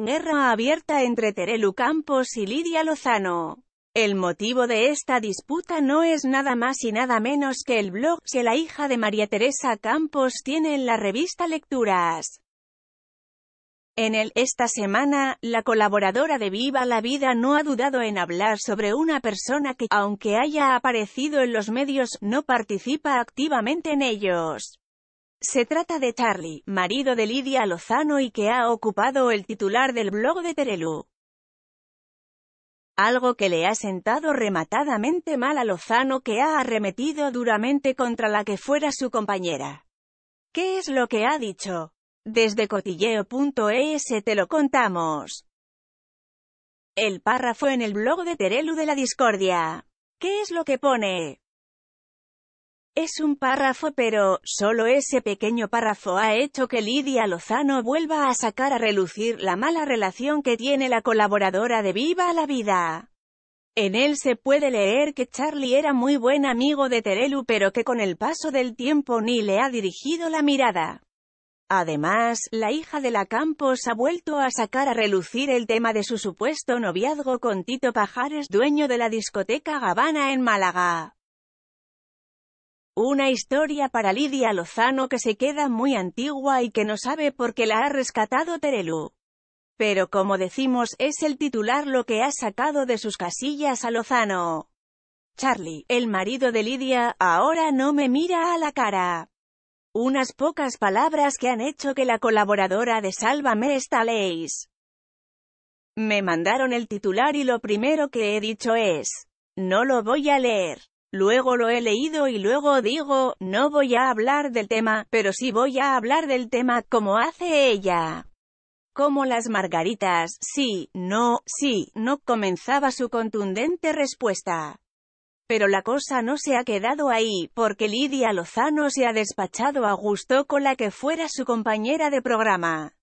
Guerra abierta entre Terelu Campos y Lidia Lozano. El motivo de esta disputa no es nada más y nada menos que el blog que la hija de María Teresa Campos tiene en la revista Lecturas. En el Esta semana, la colaboradora de Viva la Vida no ha dudado en hablar sobre una persona que, aunque haya aparecido en los medios, no participa activamente en ellos. Se trata de Charlie, marido de Lidia Lozano y que ha ocupado el titular del blog de Terelu. Algo que le ha sentado rematadamente mal a Lozano que ha arremetido duramente contra la que fuera su compañera. ¿Qué es lo que ha dicho? Desde cotilleo.es te lo contamos. El párrafo en el blog de Terelu de la Discordia. ¿Qué es lo que pone? Es un párrafo pero, solo ese pequeño párrafo ha hecho que Lidia Lozano vuelva a sacar a relucir la mala relación que tiene la colaboradora de Viva la Vida. En él se puede leer que Charlie era muy buen amigo de Terelu pero que con el paso del tiempo ni le ha dirigido la mirada. Además, la hija de la Campos ha vuelto a sacar a relucir el tema de su supuesto noviazgo con Tito Pajares, dueño de la discoteca Gabana en Málaga. Una historia para Lidia Lozano que se queda muy antigua y que no sabe por qué la ha rescatado Terelu. Pero como decimos, es el titular lo que ha sacado de sus casillas a Lozano. Charlie, el marido de Lidia, ahora no me mira a la cara. Unas pocas palabras que han hecho que la colaboradora de Sálvame leis. Me mandaron el titular y lo primero que he dicho es, no lo voy a leer. Luego lo he leído y luego digo, no voy a hablar del tema, pero sí voy a hablar del tema, como hace ella. Como las margaritas, sí, no, sí, no, comenzaba su contundente respuesta. Pero la cosa no se ha quedado ahí, porque Lidia Lozano se ha despachado a gusto con la que fuera su compañera de programa.